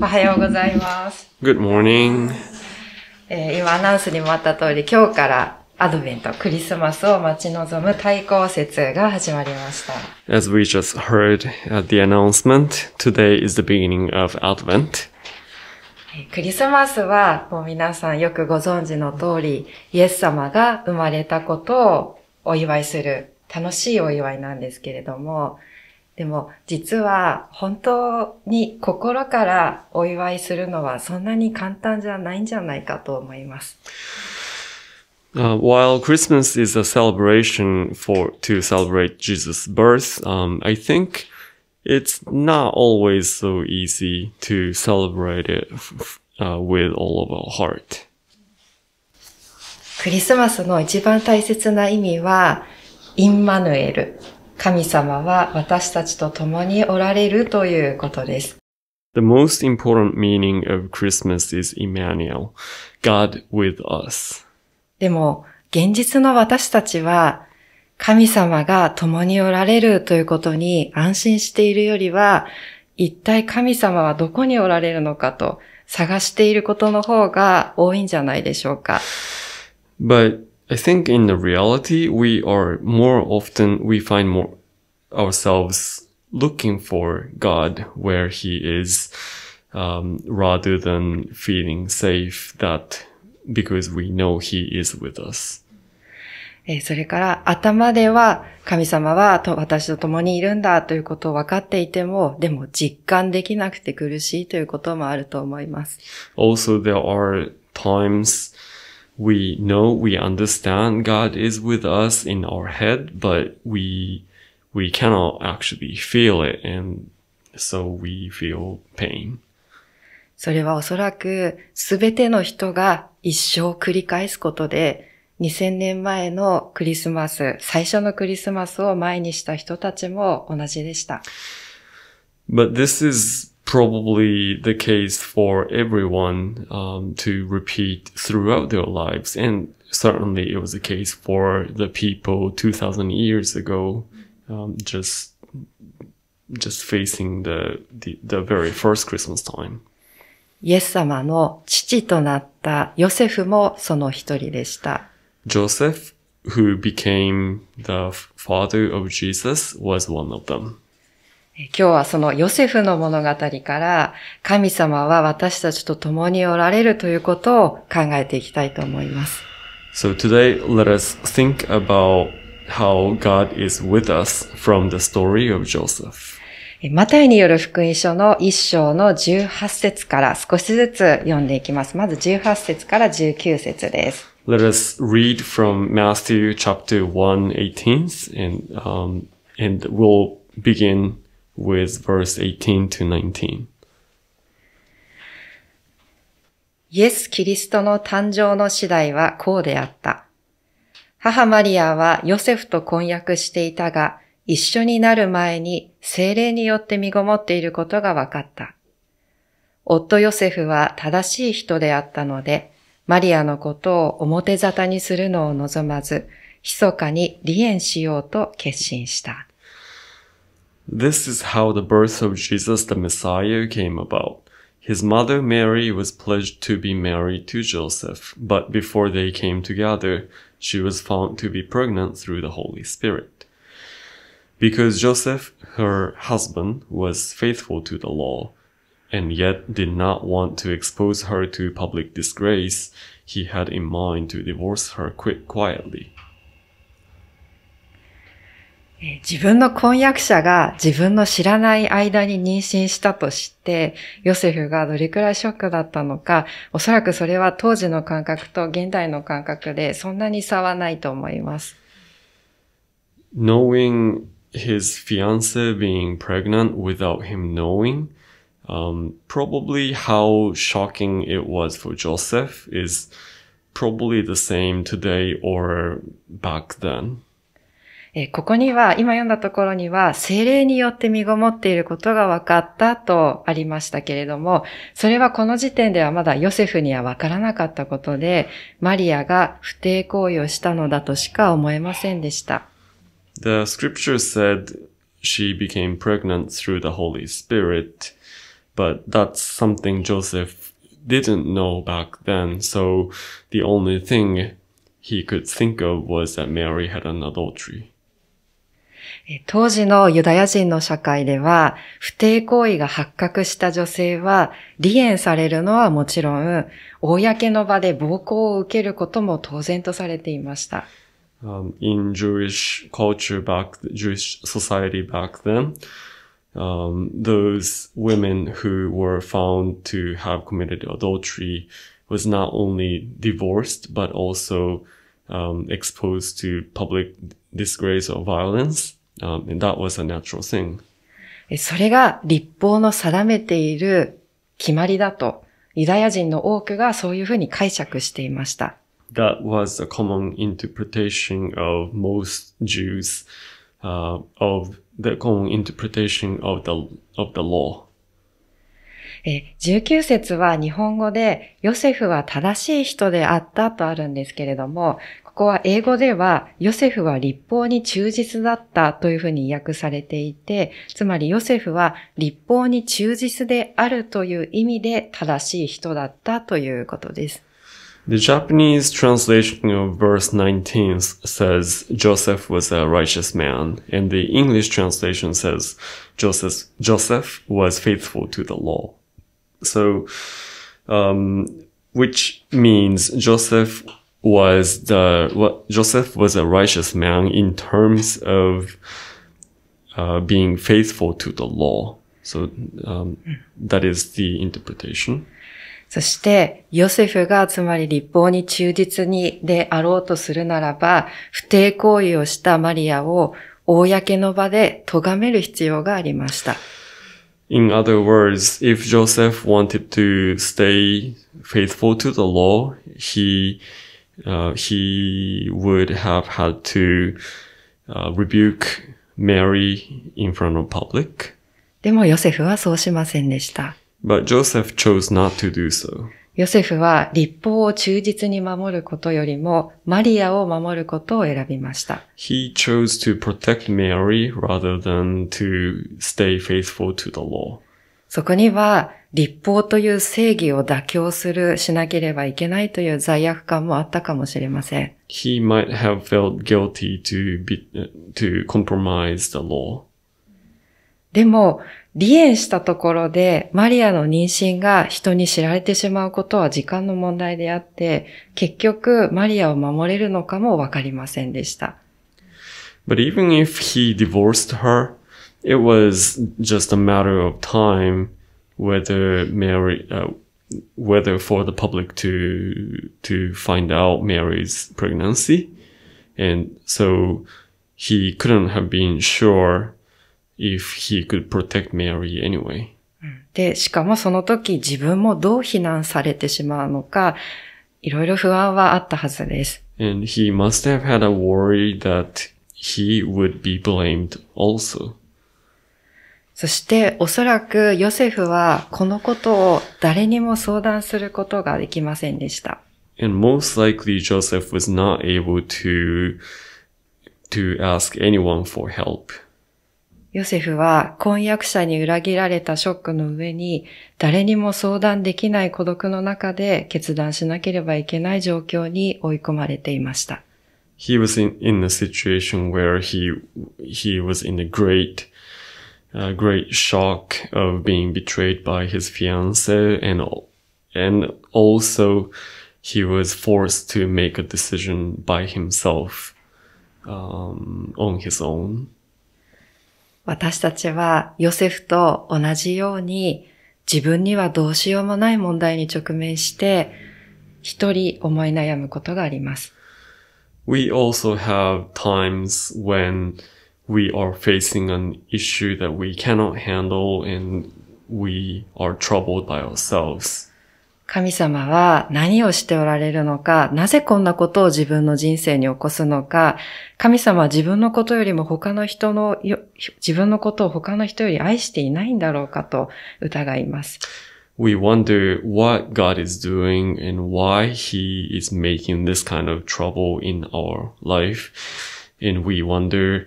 おはようございます。Good morning. えー、今アナウンスにもあった通り、今日からアドベント、クリスマスを待ち望む対抗節が始まりました。As we just heard at the announcement, today is the beginning of Advent. クリスマスはもう皆さんよくご存知の通り、イエス様が生まれたことをお祝いする楽しいお祝いなんですけれども、でも実は本当に心からお祝いするのはそんなに簡単じゃないんじゃないかと思います。Uh, while Christmas is a celebration for to celebrate Jesus' birth, um, I think it's not always so easy to celebrate it uh, with all of our heart. クリスマスの一番大切な意味は、インマヌエル神様は私たちと共におられるということです。The most important meaning of Christmas is Emmanuel, God with us. でも、現実の私たちは、神様が共におられるということに安心しているよりは、一体神様はどこにおられるのかと探していることの方が多いんじゃないでしょうか。But I think in the reality, we are more often, we find more ourselves looking for God where He is, um, rather than feeling safe that because we know He is with us. それから頭では神様は私と共にいるんだということを分かっていても、でも実感できなくて苦しいということもあると思います。Also, there are times we know, we understand God is with us in our head, but we, we cannot actually feel it. And so we feel pain. それはおそらくすべての人が一生繰り返すことで、2000年前のクリスマス、最初のクリスマスを前にした人たちも同じでした。But this is probably the case for everyone um, to repeat throughout their lives. And certainly it was the case for the people 2000 years ago, um, just, just facing the, the, the very first Christmas time. イエス様の父となったヨセフもその一人でした。Joseph, who became the father of Jesus, was one of them. 今日はそのヨセフの物語から神様は私たちと共におられるということを考えていきたいと思います。So today let us think about how God is with us from the story of Joseph. マタイによる福音書の1章の18節から少しずつ読んでいきます。まず18節から19節です。Let us read from Matthew chapter 1, 18th, and, um, and we'll begin with verse 18 to 19. イエス・キリストの誕生の次第はこうであった。母マリアはヨセフと婚約していたが、一緒になる前に精霊によって身ごもっていることが分かった。夫ヨセフは正しい人であったので、マリアのことを表沙汰にするのを望まず、密かに離縁しようと決心した。This is how the birth of Jesus the Messiah came about. His mother Mary was pledged to be married to Joseph, but before they came together, she was found to be pregnant through the Holy Spirit. Because Joseph, her husband, was faithful to the law, and yet did not want to expose her to public disgrace, he had in mind to divorce her quick quietly. 自分の婚約者が自分の知らない間に妊娠したとして、ヨセフがどれくらいショックだったのか、おそらくそれは当時の感覚と現代の感覚でそんなに差はないと思います。Knowing his fiance being pregnant without him knowing, um, probably how shocking it was for Joseph is probably the same today or back then. えここには、今読んだところには、精霊によって身ごもっていることが分かったとありましたけれども、それはこの時点ではまだヨセフには分からなかったことで、マリアが不定行為をしたのだとしか思えませんでした。The scripture said she became pregnant through the Holy Spirit, but that's something Joseph didn't know back then, so the only thing he could think of was that Mary had an adultery. 当時のユダヤ人の社会では、不貞行為が発覚した女性は、離縁されるのはもちろん、公の場で暴行を受けることも当然とされていました。Um, in Jewish culture back, Jewish society back then, um, those women who were found to have committed adultery was not only divorced, but also um, exposed to public disgrace or violence. Um, and that was a natural thing. それが立法の定めている決まりだと、ユダヤ人の多くがそういうふうに解釈していました。That was a common interpretation of most Jews, uh, of the common interpretation of the, of the law. 19節は日本語でヨセフは正しい人であったとあるんですけれども、ここは英語では、ヨセフは立法に忠実だったというふうに訳されていて、つまりヨセフは立法に忠実であるという意味で正しい人だったということです。The Japanese translation of verse 19 says Joseph was a righteous man, and the English translation says Joseph, Joseph was faithful to the law. So, um, which means Joseph was the what Joseph was a righteous man in terms of uh, being faithful to the law. So um, that is the interpretation. そして、ヨセフがつまり立法に忠実にであろうとするならば、不定行為をしたマリアを公の場で咎める必要がありました。In other words, if Joseph wanted to stay faithful to the law, he uh, he would have had to uh, rebuke Mary in front of public. でもヨセフはそうしませんでした。But Joseph chose not to do so. ヨセフは立法を忠実に守ることよりもマリアを守ることを選びました。He chose to protect Mary rather than to stay faithful to the law. そこには立法という正義を妥協する、しなければいけないという罪悪感もあったかもしれません。He might have felt guilty to, be, to compromise the law. でも、離縁したところで、マリアの妊娠が人に知られてしまうことは時間の問題であって、結局、マリアを守れるのかもわかりませんでした。But even if he divorced her, it was just a matter of time whether Mary, uh, whether for the public to to find out Mary's pregnancy, and so he couldn't have been sure if he could protect Mary anyway. で、しかもその時自分もどう避難されてしまうのか、いろいろ不安はあったはずです。And he must have had a worry that he would be blamed also. そしておそらくヨセフはこのことを誰にも相談することができませんでした。And most likely Joseph was not able to, to ask anyone for help. ヨセフは婚約者に裏切られたショックの上に誰にも相談できない孤独の中で決断しなければいけない状況に追い込まれていました。He was in, in a situation where he, he was in a great A great shock of being betrayed by his fiance and and also he was forced to make a decision by himself um, on his own. 私たちはヨセフと同じように自分にはどうしようもない問題に直面して一人思い悩むことがあります。We also have times when we are facing an issue that we cannot handle and we are troubled by ourselves. 神様は何をしておられるのか、なぜこんなことを自分の人生に起こすのか、神様は自分のことよりも他の人の、自分のことを他の人より愛していないんだろうかと疑います。We wonder what God is doing and why He is making this kind of trouble in our life. And we wonder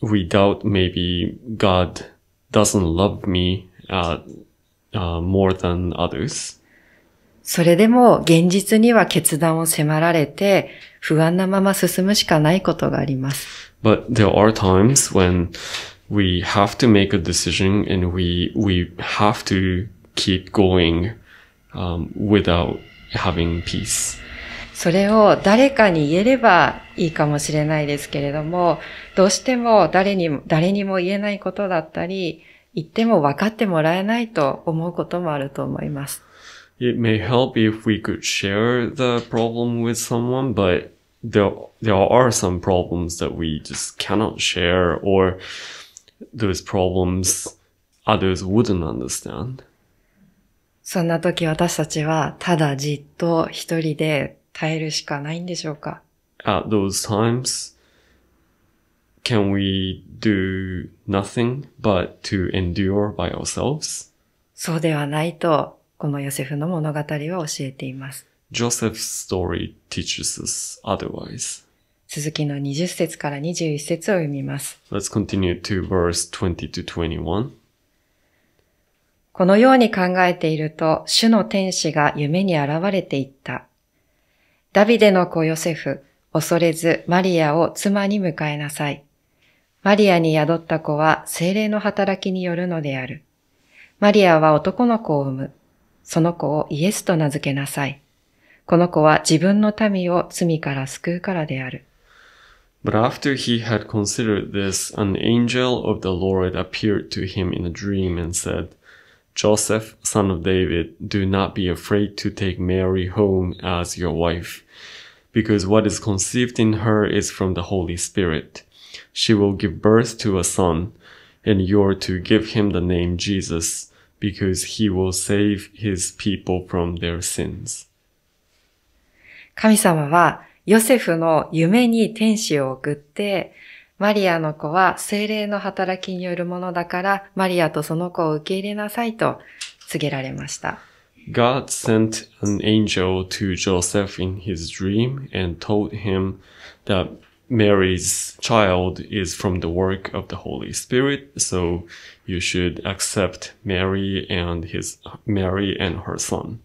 we doubt maybe God doesn't love me uh, uh, more than others. それでも現実には決断を迫られて不安なまま進むしかないことがあります。But there are times when we have to make a decision and we, we have to keep going um, without having peace. それを誰かに言えればいいかもしれないですけれども、どうしても誰にも、誰にも言えないことだったり、言っても分かってもらえないと思うこともあると思います。It may help if we could share the problem with someone, but there, there are some problems that we just cannot share or those problems others wouldn't understand. そんな時私たちはただじっと一人で耐えるしかないんでしょうか At those times, can we do nothing but to endure by ourselves? そうではないと、このヨセフの物語は教えています。Joseph's story teaches us otherwise. 続きの20節から21節を読みます。Let's continue to verse 20 to 21. このように考えていると、主の天使が夢に現れていった。ダビデの子ヨセフ、恐れずマリアを妻に迎えなさい。マリアに宿った子は精霊の働きによるのである。マリアは男の子を産む。その子をイエスと名付けなさい。この子は自分の民を罪から救うからである。But after he had considered this, an angel of the Lord appeared to him in a dream and said, Joseph, son of David, do not be afraid to take Mary home as your wife, because what is conceived in her is from the Holy Spirit. She will give birth to a son, and you are to give him the name Jesus, because he will save his people from their sins. 神様はヨセフの夢に天使を送ってマリアの子は精霊の働きによるものだから、マリアとその子を受け入れなさいと告げられました。God sent an angel to Joseph in his dream and told him that Mary's child is from the work of the Holy Spirit, so you should accept Mary and his Mary and her son.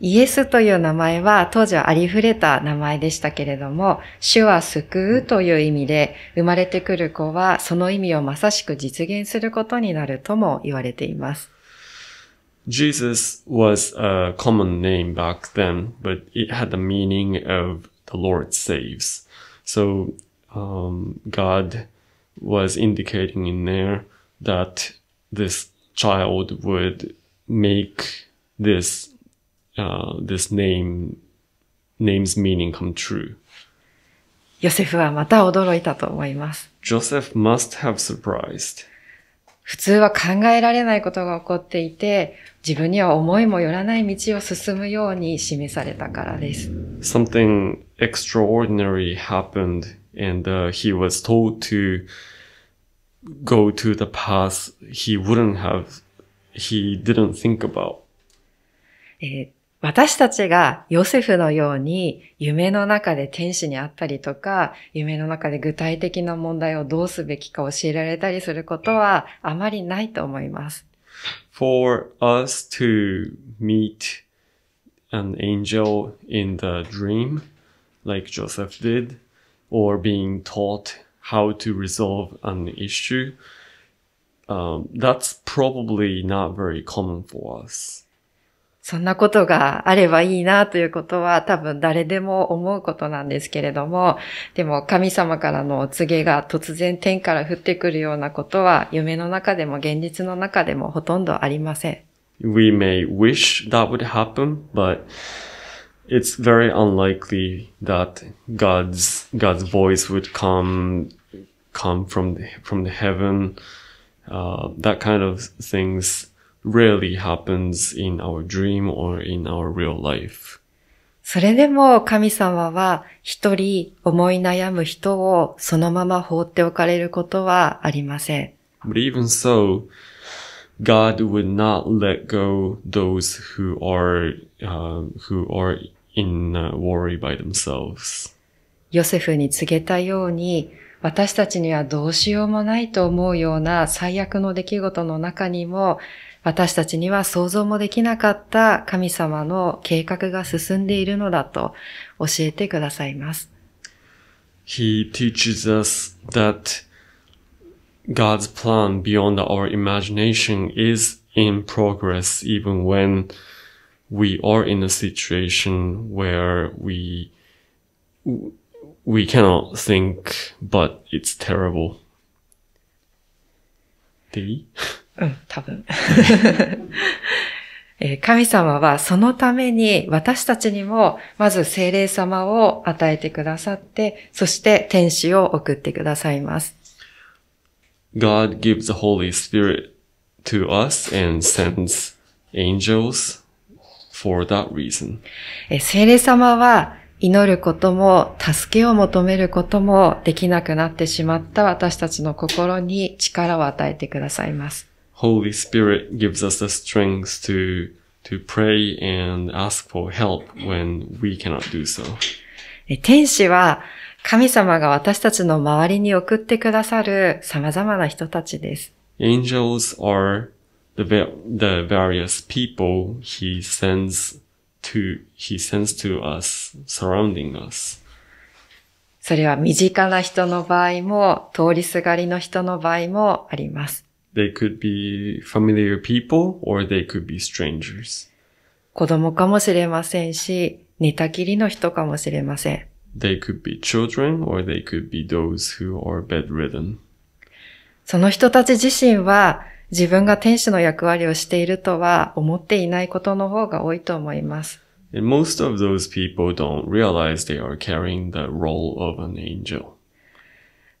イエスという名前は当時はありふれた名前でしたけれども、主は救うという意味で、生まれてくる子はその意味をまさしく実現することになるとも言われています。Jesus was a common name back then, but it had the meaning of the Lord saves. So, um, God was indicating in there that this child would make this uh, this name, name's meaning come true. ヨセフはまた驚いたと思います。Joseph must have surprised. 普通は考えられないことが起こっていて、自分には思いもよらない道を進むように示されたからです。Something extraordinary happened and、uh, he was told to go to the path he wouldn't have, he didn't think about. えー私たちがヨセフのように夢の中で天使に会ったりとか、夢の中で具体的な問題をどうすべきか教えられたりすることはあまりないと思います。For us to meet an angel in the dream, like Joseph did, or being taught how to resolve an issue, um, that's probably not very common for us. そんなことがあればいいなということは多分誰でも思うことなんですけれども、でも神様からのお告げが突然天から降ってくるようなことは夢の中でも現実の中でもほとんどありません。We may wish that would happen, but it's very unlikely that God's, God's voice would come, come from the, from the heaven. Uh, that kind of things rarely happens in our dream or in our real life. それでも神様は一人思い悩む人をそのまま放っておかれることはありません。But even so, God would not let go those who are,、uh, who are in worry by themselves. ヨセフに告げたように、私たちにはどうしようもないと思うような最悪の出来事の中にも、私たちには想像もできなかった神様の計画が進んでいるのだと教えてくださいます。He teaches us that God's plan beyond our imagination is in progress even when we are in a situation where we we cannot think but it's terrible. D? うん、多分。神様はそのために私たちにもまず精霊様を与えてくださって、そして天使を送ってくださいます。God gives the Holy Spirit to us and sends angels for that reason. 精霊様は祈ることも助けを求めることもできなくなってしまった私たちの心に力を与えてくださいます。Holy Spirit gives us the strength to to pray and ask for help when we cannot do so. 天使は神様が私たちの周りに送ってくださる様々な人たちです。Angels are the, the various people he sends to, he sends to us, surrounding us. それは身近な人の場合も、通りすがりの人の場合もあります。They could be familiar people or they could be strangers. 子供かもしれませんし、寝たきりの人かもしれません。They could be children or they could be those who are bedridden. その人たち自身は自分が天使の役割をしているとは思っていないことの方が多いと思います。And most of those people don't realize they are carrying the role of an angel.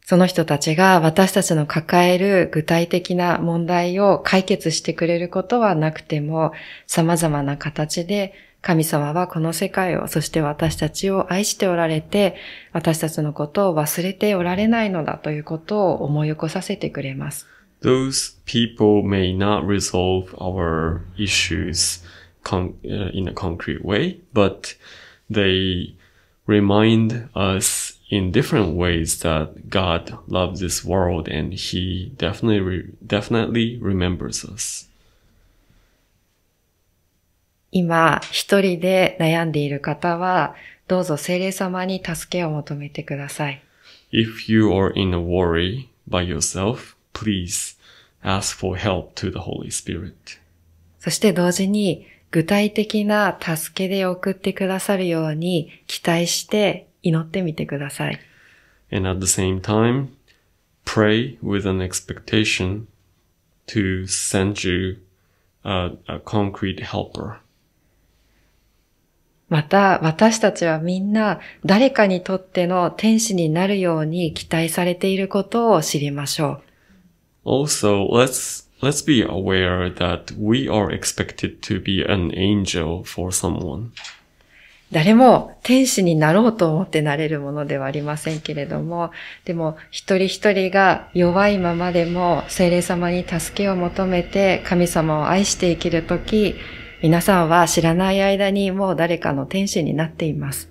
その人たちが私たちの抱える具体的な問題を解決してくれることはなくても、様々な形で神様はこの世界を、そして私たちを愛しておられて、私たちのことを忘れておられないのだということを思い起こさせてくれます。Those people may not resolve our issues in a concrete way, but they remind us in different ways that God loves this world and he definitely re definitely remembers us. 今、一人で悩んでいる方は、どうぞ聖霊様に助けを求めてください。If you are in a worry by yourself, please ask for help to the Holy Spirit. そして同時に、具体的な助けで送ってくださるように期待して祈ってみてください。And at the same time, pray with an expectation to send you a, a concrete helper. また私たちはみんな誰かにとっての天使になるように期待されていることを知りましょう。Also, let's, let's be aware that we are expected to be an angel for someone. 誰も天使になろうと思ってなれるものではありませんけれども、でも一人一人が弱いままでも精霊様に助けを求めて神様を愛して生きるとき、皆さんは知らない間にもう誰かの天使になっています。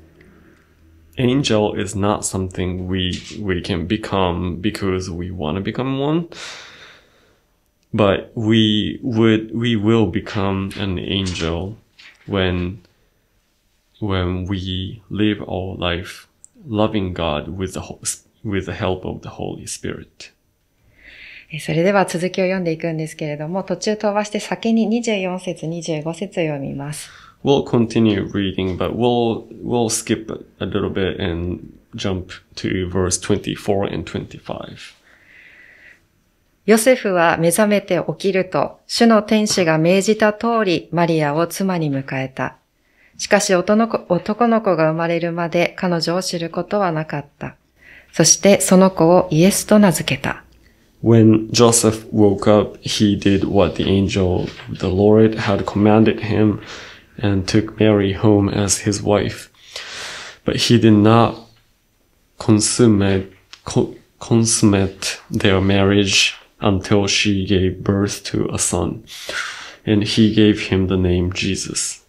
Angel is not something we, we can become because we want to become one. But we would, we will become an angel when when we live our life loving God with the, with the help of the Holy Spirit. それでは続きを読んでいくんですけれども、途中飛ばして先に24節、25節を読みます。We'll continue reading, but we'll, we'll skip a little bit and jump to verse 24 and 25. ヨセフは目覚めて起きると、主の天使が命じた通り、マリアを妻に迎えた。しかし男の子男の子が生まれるまで彼女を知ることはなかった。そしてその子をイエスと名付けた。When Joseph woke up, he did what the angel, the Lord, had commanded him and took Mary home as his wife. But he did not consummate, consummate their marriage until she gave birth to a son. And he gave him the name Jesus.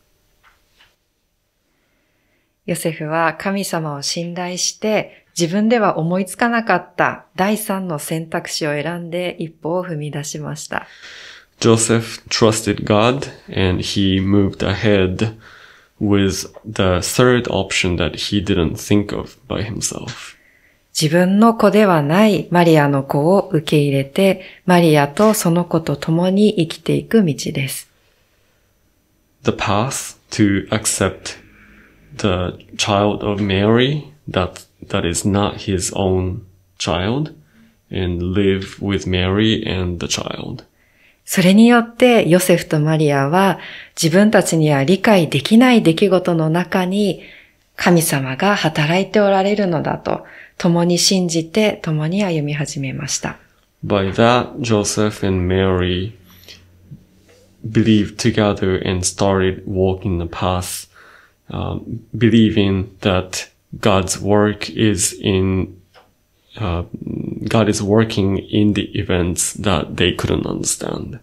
ヨセフは神様を信頼して自分では思いつかなかった第三の選択肢を選んで一歩を踏み出しました。Joseph trusted God and he moved ahead with the third option that he didn't think of by himself. 自分の子ではないマリアの子を受け入れて、マリアとその子と共に生きていく道です。The path to accept the child of Mary that that is not his own child and live with Mary and the child. それによってヨセフとマリアは自分たちには理解できない出来事の中に神様が働いておられるのだと共に信じて共に歩み始めました。By that, Joseph and Mary believed together and started walking the path um, believing that God's work is in uh, God is working in the events that they couldn't understand.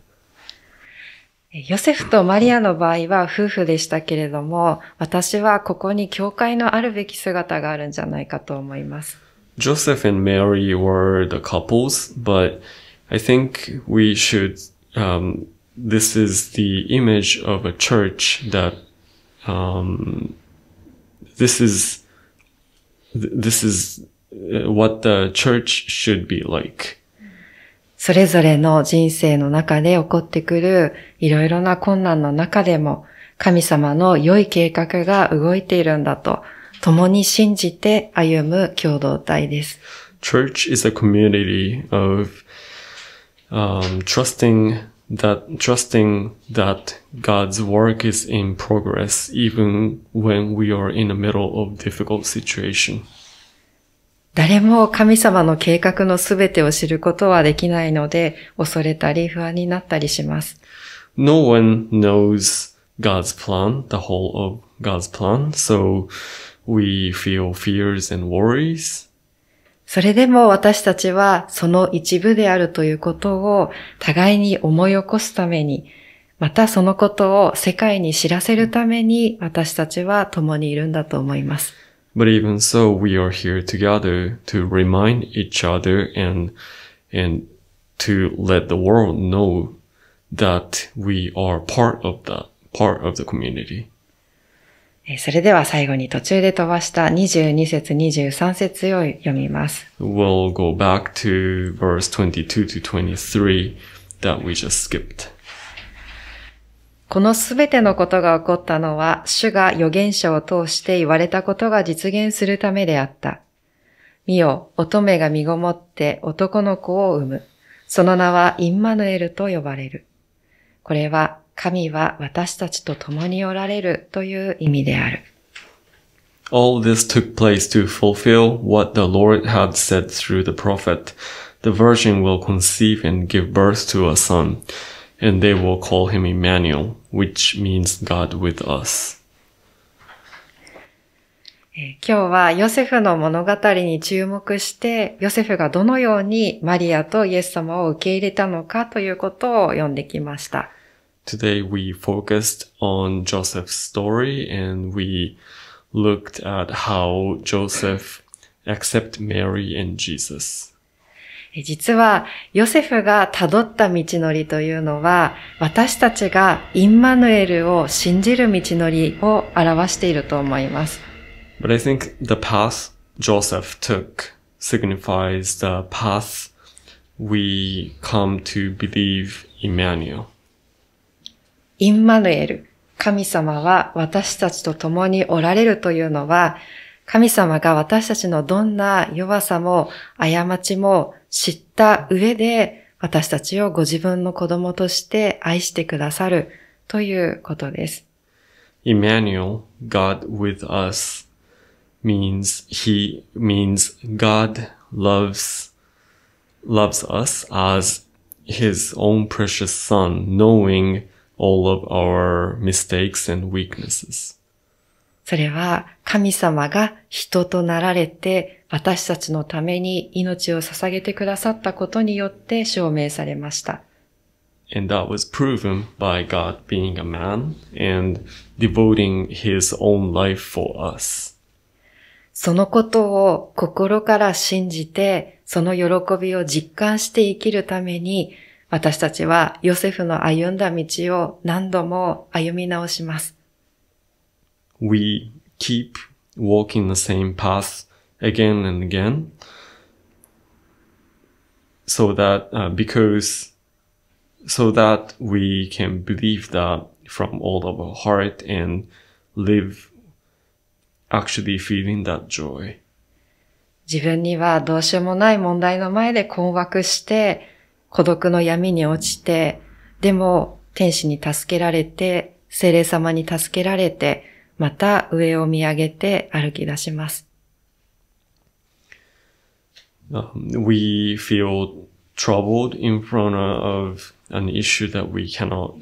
ヨセフとマリアの場合は夫婦でしたけれども、私はここに教会のあるべき姿があるんじゃないかと思います。Joseph and Mary were the couples, but I think we should, um, this is the image of a church that um, this is this is what the church should be like. それぞれの人生の中で起こってくるいろいろな困難の中でも神様の良い計画が動いているんだと共に信じて歩む共同体です。Church is a community of、um, trusting that trusting that God's work is in progress even when we are in the middle of difficult situation. 誰も神様の計画のすべてを知ることはできないので、恐れたり不安になったりします。No one knows God's plan, the whole of God's plan, so we feel fears and worries. それでも私たちはその一部であるということを互いに思い起こすために、またそのことを世界に知らせるために私たちは共にいるんだと思います。But even so, we are here together to remind each other and, and to let the world know that we are part of that, part of the community. それでは最後に途中で飛ばした22節23節を読みます。We'll go back to verse 22 to 23 that we just skipped. このすべてのことが起こったのは、主が預言者を通して言われたことが実現するためであった。見よ、乙女が身ごもって男の子を産む。その名はインマヌエルと呼ばれる。これは神は私たちと共におられるという意味である。All this took place to fulfill what the Lord had said through the prophet. The virgin will conceive and give birth to a son, and they will call him Emmanuel, which means God with us. 今日はヨセフの物語に注目して、ヨセフがどのようにマリアとイエス様を受け入れたのかということを読んできました。Today we focused on Joseph's story and we looked at how Joseph accept Mary and Jesus. 実は、ヨセフが辿った道のりというのは、私たちがインマヌエルを信じる道のりを表していると思います。But I think the path Joseph took signifies the path we come to believe Emmanuel. インマヌエル、神様は私たちと共におられるというのは、神様が私たちのどんな弱さも過ちも知った上で私たちをご自分の子供として愛してくださるということです。Emmanuel, God with us, means he means God loves loves us as his own precious son, knowing all of our mistakes and weaknesses. それは神様が人となられて私たちのために命を捧げてくださったことによって証明されました。And that was proven by God being a man and devoting his own life for us. そのことを心から信じて、その喜びを実感して生きるために、私たちはヨセフの歩んだ道を何度も歩み直します。We keep walking the same path again and again so that、uh, because so that we can believe that from all of our heart and live actually feeling that joy. 自分にはどうしようもない問題の前で困惑して孤独の闇に落ちて、でも天使に助けられて、精霊様に助けられて、また上を見上げて歩き出します。We feel troubled in front of an issue that we cannot,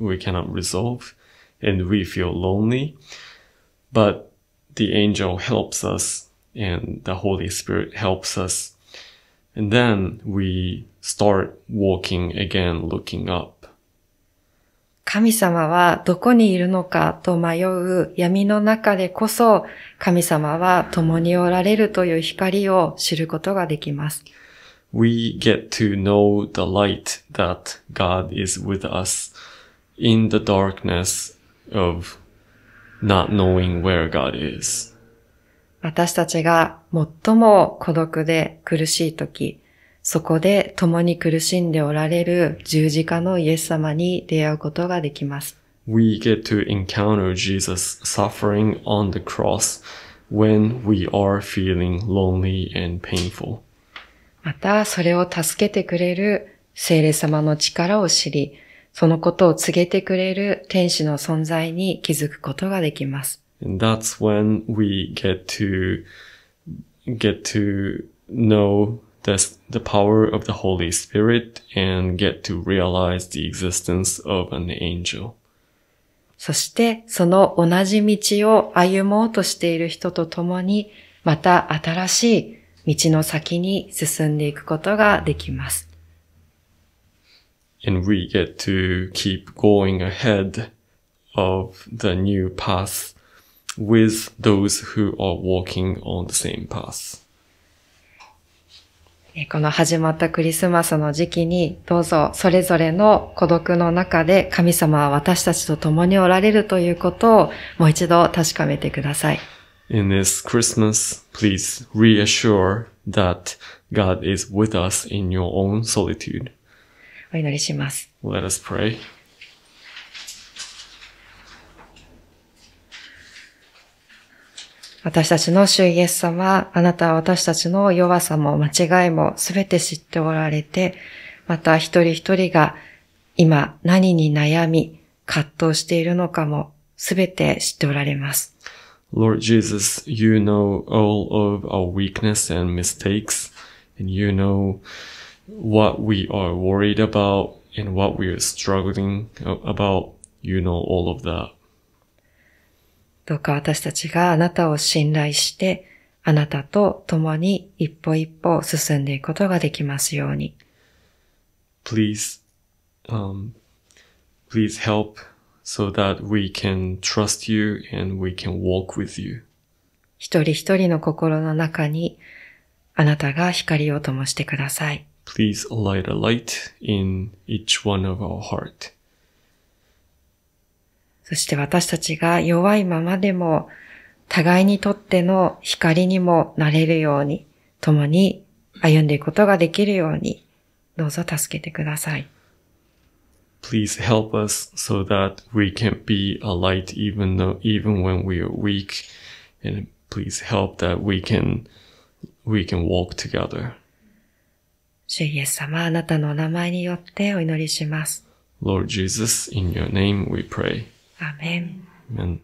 we cannot resolve and we feel lonely, but the angel helps us and the Holy Spirit helps us And then we start walking again, looking up. 神様はどこにいるのかと迷う闇の中でこそ神様は共におられるという光を知ることができます。We get to know the light that God is with us in the darkness of not knowing where God is. 私たちが最も孤独で苦しい時、そこで共に苦しんでおられる十字架のイエス様に出会うことができます。We get to encounter Jesus suffering on the cross when we are feeling lonely and painful. また、それを助けてくれる聖霊様の力を知り、そのことを告げてくれる天使の存在に気づくことができます。and that's when we get to get to know the, the power of the Holy Spirit and get to realize the existence of an angel. そしてその同じ道を歩もうとしている人と共にまた新しい道の先に進んでいくことができます。And we get to keep going ahead of the new path with those who are walking on the same path. この始まったクリスマスの時期に、どうぞそれぞれの孤独の中で神様は私たちと共におられるということをもう一度確かめてください。In this Christmas, please reassure that God is with us in your own solitude. お祈りします。Let us pray. 私たちの主イエス様、あなたは私たちの弱さも間違いもすべて知っておられて、また一人一人が今何に悩み、葛藤しているのかもすべて知っておられます。Lord Jesus, you know all of our weakness and mistakes, and you know what we are worried about and what we are struggling about. You know all of that. どうか私たちがあなたを信頼して、あなたと共に一歩一歩進んでいくことができますように。Please, um, please help so that we can trust you and we can walk with you. 一人一人の心の中にあなたが光を灯してください。Please light a light in each one of our heart. そして私たちが弱いままでも、互いにとっての光にもなれるように、共に歩んでいくことができるように、どうぞ助けてください。Please help us so that we can be a light even though, even when we are weak. And please help that we can, we can walk together. 主イエス様、あなたのお名前によってお祈りします。Lord Jesus, in your name we pray. Amen. Amen.